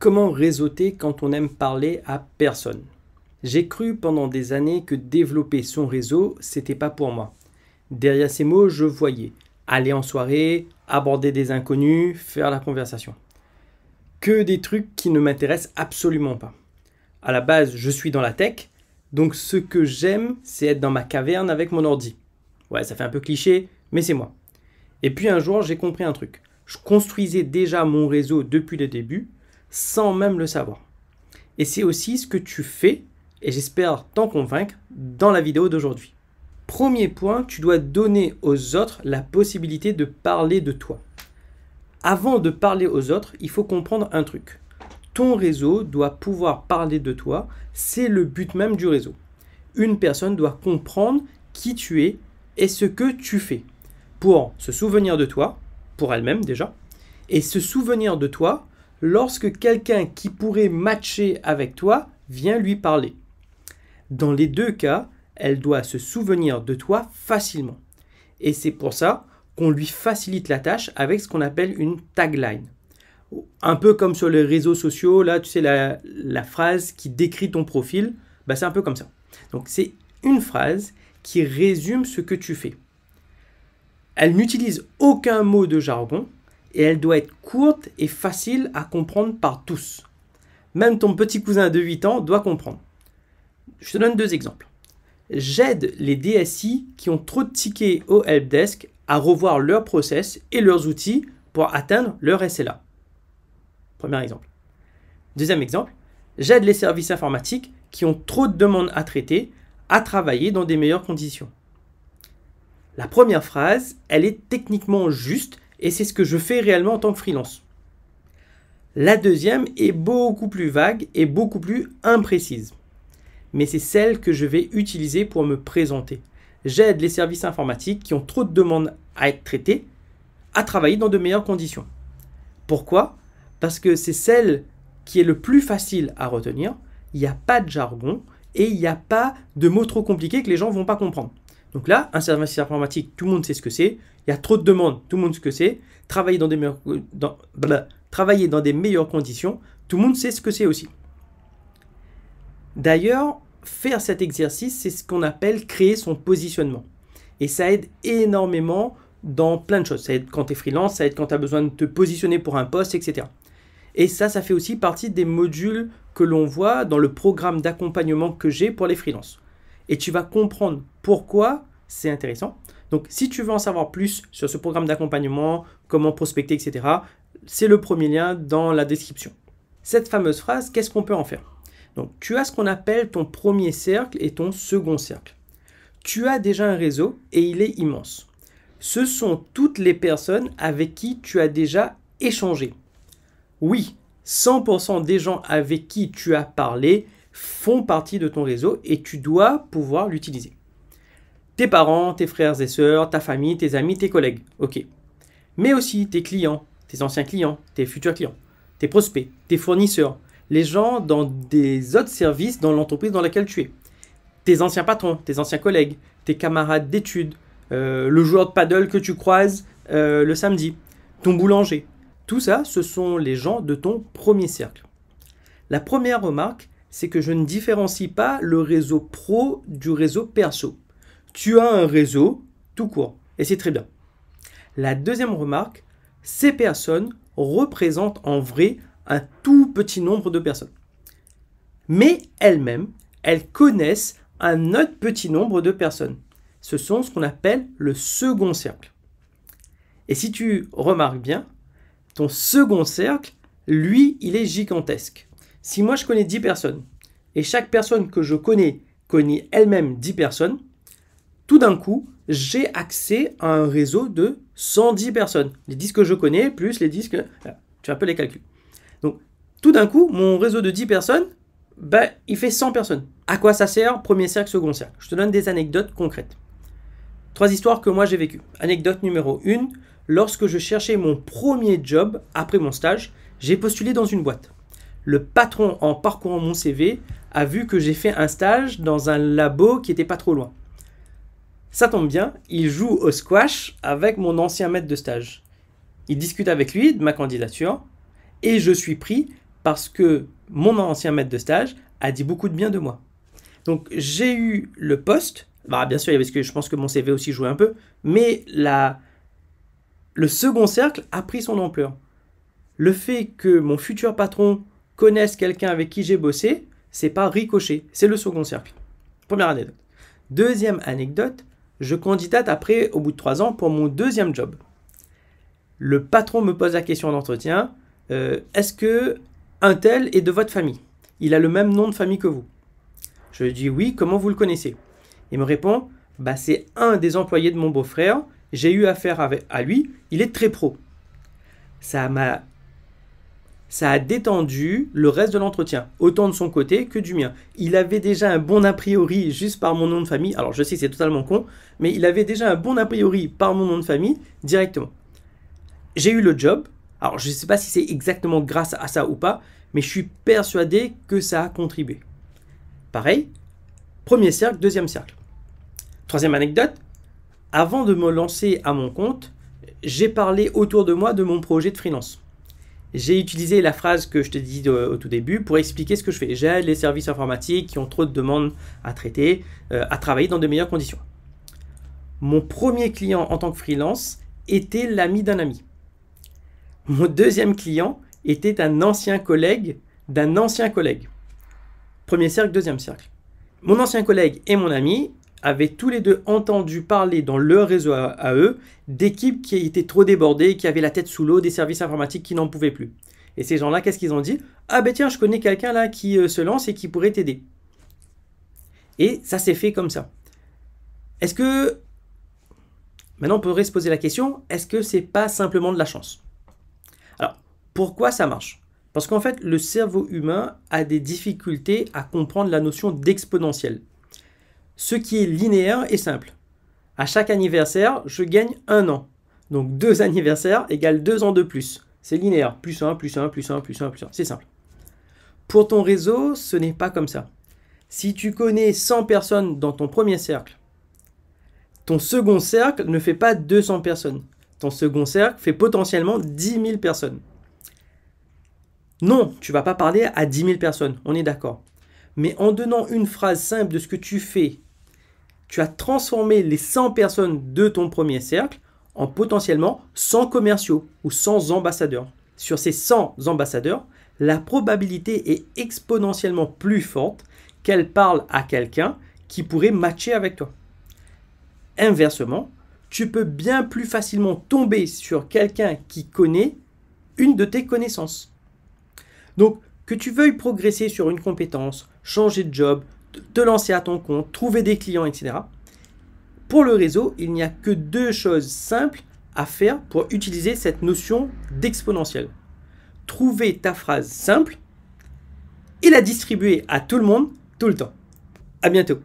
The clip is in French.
Comment réseauter quand on aime parler à personne J'ai cru pendant des années que développer son réseau, c'était pas pour moi. Derrière ces mots, je voyais aller en soirée, aborder des inconnus, faire la conversation. Que des trucs qui ne m'intéressent absolument pas. À la base, je suis dans la tech, donc ce que j'aime, c'est être dans ma caverne avec mon ordi. Ouais, ça fait un peu cliché, mais c'est moi. Et puis un jour, j'ai compris un truc. Je construisais déjà mon réseau depuis le début, sans même le savoir. Et c'est aussi ce que tu fais, et j'espère t'en convaincre, dans la vidéo d'aujourd'hui. Premier point, tu dois donner aux autres la possibilité de parler de toi. Avant de parler aux autres, il faut comprendre un truc. Ton réseau doit pouvoir parler de toi, c'est le but même du réseau. Une personne doit comprendre qui tu es et ce que tu fais, pour se souvenir de toi, pour elle-même déjà, et se souvenir de toi lorsque quelqu'un qui pourrait matcher avec toi vient lui parler. Dans les deux cas, elle doit se souvenir de toi facilement. Et c'est pour ça qu'on lui facilite la tâche avec ce qu'on appelle une tagline. Un peu comme sur les réseaux sociaux, là, tu sais, la, phrase qui décrit ton profil, bah, c'est un peu comme ça. Donc c'est une phrase qui résume ce que tu fais. Elle n'utilise aucun mot de jargon, et elle doit être courte et facile à comprendre par tous. Même ton petit cousin de 8 ans doit comprendre. Je te donne deux exemples. J'aide les DSI qui ont trop de tickets au helpdesk à revoir leurs process et leurs outils pour atteindre leur SLA. Premier exemple. Deuxième exemple, j'aide les services informatiques qui ont trop de demandes à traiter à travailler dans des meilleures conditions. La première phrase, elle est techniquement juste et c'est ce que je fais réellement en tant que freelance. La deuxième est beaucoup plus vague et beaucoup plus imprécise, mais c'est celle que je vais utiliser pour me présenter. J'aide les services informatiques qui ont trop de demandes à être traitées à travailler dans de meilleures conditions. Pourquoi Parce que c'est celle qui est le plus facile à retenir, il n'y a pas de jargon et il n'y a pas de mots trop compliqués que les gens ne vont pas comprendre. Donc là, un service informatique, tout le monde sait ce que c'est. Il y a trop de demandes, tout le monde sait ce que c'est. Bah, bah, travailler dans des meilleures, conditions, tout le monde sait ce que c'est aussi. D'ailleurs, faire cet exercice, c'est ce qu'on appelle créer son positionnement. Et ça aide énormément dans plein de choses. Ça aide quand tu es freelance, ça aide quand tu as besoin de te positionner pour un poste, etc. Et ça, ça fait aussi partie des modules que l'on voit dans le programme d'accompagnement que j'ai pour les freelances. Et tu vas comprendre pourquoi c'est intéressant. Donc, si tu veux en savoir plus sur ce programme d'accompagnement, comment prospecter, etc., c'est le premier lien dans la description. Cette fameuse phrase, qu'est-ce qu'on peut en faire Donc, tu as ce qu'on appelle ton premier cercle et ton second cercle. Tu as déjà un réseau et il est immense. Ce sont toutes les personnes avec qui tu as déjà échangé. Oui, 100% des gens avec qui tu as parlé font partie de ton réseau et tu dois pouvoir l'utiliser tes parents, tes frères et sœurs, ta famille, tes amis, tes collègues, ok. Mais aussi tes clients, tes anciens clients, tes futurs clients, tes prospects, tes fournisseurs, les gens dans des autres services dans l'entreprise dans laquelle tu es, tes anciens patrons, tes anciens collègues, tes camarades d'études, euh, le joueur de paddle que tu croises euh, le samedi, ton boulanger. Tout ça, ce sont les gens de ton premier cercle. La première remarque, c'est que je ne différencie pas le réseau pro du réseau perso tu as un réseau tout court. Et c'est très bien. La deuxième remarque, ces personnes représentent en vrai un tout petit nombre de personnes. Mais elles-mêmes, elles connaissent un autre petit nombre de personnes. Ce sont ce qu'on appelle le second cercle. Et si tu remarques bien, ton second cercle, lui, il est gigantesque. Si moi je connais 10 personnes, et chaque personne que je connais connaît elle-même 10 personnes, tout d'un coup, j'ai accès à un réseau de 110 personnes. Les disques que je connais, plus les disques... Euh, tu as un peu les calculs. Donc, tout d'un coup, mon réseau de 10 personnes, ben, il fait 100 personnes. À quoi ça sert Premier cercle, second cercle. Je te donne des anecdotes concrètes. Trois histoires que moi j'ai vécues. Anecdote numéro 1. Lorsque je cherchais mon premier job après mon stage, j'ai postulé dans une boîte. Le patron, en parcourant mon CV, a vu que j'ai fait un stage dans un labo qui n'était pas trop loin. Ça tombe bien, il joue au squash avec mon ancien maître de stage. Il discute avec lui de ma candidature et je suis pris parce que mon ancien maître de stage a dit beaucoup de bien de moi. Donc j'ai eu le poste, bah, bien sûr parce que je pense que mon CV aussi jouait un peu, mais la, le second cercle a pris son ampleur. Le fait que mon futur patron connaisse quelqu'un avec qui j'ai bossé, c'est pas ricoché, c'est le second cercle. Première anecdote. Deuxième anecdote, je candidate après, au bout de trois ans, pour mon deuxième job. Le patron me pose la question en entretien, euh, est-ce que un tel est de votre famille Il a le même nom de famille que vous. Je lui dis oui, comment vous le connaissez Il me répond, bah, c'est un des employés de mon beau-frère, j'ai eu affaire avec, à lui, il est très pro. Ça m'a ça a détendu le reste de l'entretien, autant de son côté que du mien. Il avait déjà un bon a priori juste par mon nom de famille, alors je sais c'est totalement con, mais il avait déjà un bon a priori par mon nom de famille directement. J'ai eu le job, alors je ne sais pas si c'est exactement grâce à ça ou pas, mais je suis persuadé que ça a contribué. Pareil, premier cercle, deuxième cercle. Troisième anecdote, avant de me lancer à mon compte, j'ai parlé autour de moi de mon projet de freelance j'ai utilisé la phrase que je t'ai dit au tout début pour expliquer ce que je fais. J'aide les services informatiques qui ont trop de demandes à traiter, euh, à travailler dans de meilleures conditions. Mon premier client en tant que freelance était l'ami d'un ami. Mon deuxième client était un ancien collègue d'un ancien collègue. Premier cercle, deuxième cercle. Mon ancien collègue et mon ami avaient tous les deux entendu parler dans leur réseau à, eux d'équipes qui étaient trop débordées, qui avaient la tête sous l'eau, des services informatiques qui n'en pouvaient plus. Et ces gens-là, qu'est-ce qu'ils ont dit Ah ben tiens, je connais quelqu'un là qui euh, se lance et qui pourrait t'aider. Et ça s'est fait comme ça. Est-ce que... Maintenant, on pourrait se poser la question, est-ce que c'est pas simplement de la chance Alors, pourquoi ça marche Parce qu'en fait, le cerveau humain a des difficultés à comprendre la notion d'exponentiel ce qui est linéaire et simple. À chaque anniversaire, je gagne un an. Donc deux anniversaires égale deux ans de plus. C'est linéaire. Plus un, plus un, plus un, plus un, plus un. C'est simple. Pour ton réseau, ce n'est pas comme ça. Si tu connais 100 personnes dans ton premier cercle, ton second cercle ne fait pas 200 personnes. Ton second cercle fait potentiellement 10 000 personnes. Non, tu vas pas parler à 10 000 personnes, on est d'accord. Mais en donnant une phrase simple de ce que tu fais tu as transformé les 100 personnes de ton premier cercle en potentiellement 100 commerciaux ou 100 ambassadeurs. Sur ces 100 ambassadeurs, la probabilité est exponentiellement plus forte qu'elle parle à quelqu'un qui pourrait matcher avec toi. Inversement, tu peux bien plus facilement tomber sur quelqu'un qui connaît une de tes connaissances. Donc, que tu veuilles progresser sur une compétence, changer de job, te lancer à ton compte, trouver des clients, etc. Pour le réseau, il n'y a que deux choses simples à faire pour utiliser cette notion d'exponentielle. Trouver ta phrase simple et la distribuer à tout le monde tout le temps. À bientôt.